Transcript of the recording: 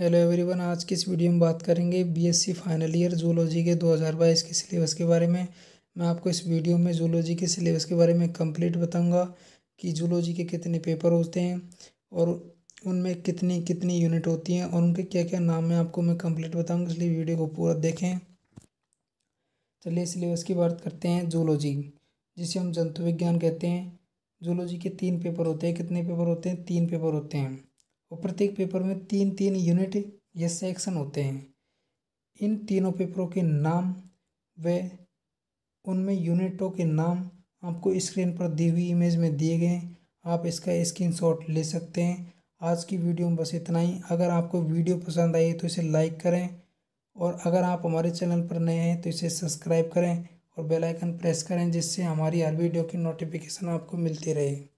hello everyone आज की इस वीडियो में बात करेंगे बीएससी फाइनल ईयर जूलॉजी के 2022 के सिलेबस के बारे में मैं आपको इस वीडियो में जूलॉजी के सिलेबस के बारे में कंप्लीट बताऊंगा कि जूलॉजी के कितने पेपर होते हैं और उनमें कितनी कितनी यूनिट होती हैं और उनके क्या क्या नाम है आपको मैं कम्प्लीट बताऊँगा इसलिए वीडियो को पूरा देखें चलिए सिलेबस की बात करते हैं जूलॉजी जिसे हम जंतु विज्ञान कहते हैं जूलॉजी के तीन पेपर होते हैं कितने पेपर होते हैं तीन पेपर होते हैं और प्रत्येक पेपर में तीन तीन यूनिट या सेक्शन होते हैं इन तीनों पेपरों के नाम व उनमें यूनिटों के नाम आपको स्क्रीन पर दी हुई इमेज में दिए गए हैं आप इसका स्क्रीनशॉट ले सकते हैं आज की वीडियो में बस इतना ही अगर आपको वीडियो पसंद आई है तो इसे लाइक करें और अगर आप हमारे चैनल पर नए हैं तो इसे सब्सक्राइब करें और बेल आइकन प्रेस करें जिससे हमारी हर वीडियो की नोटिफिकेशन आपको मिलती रहे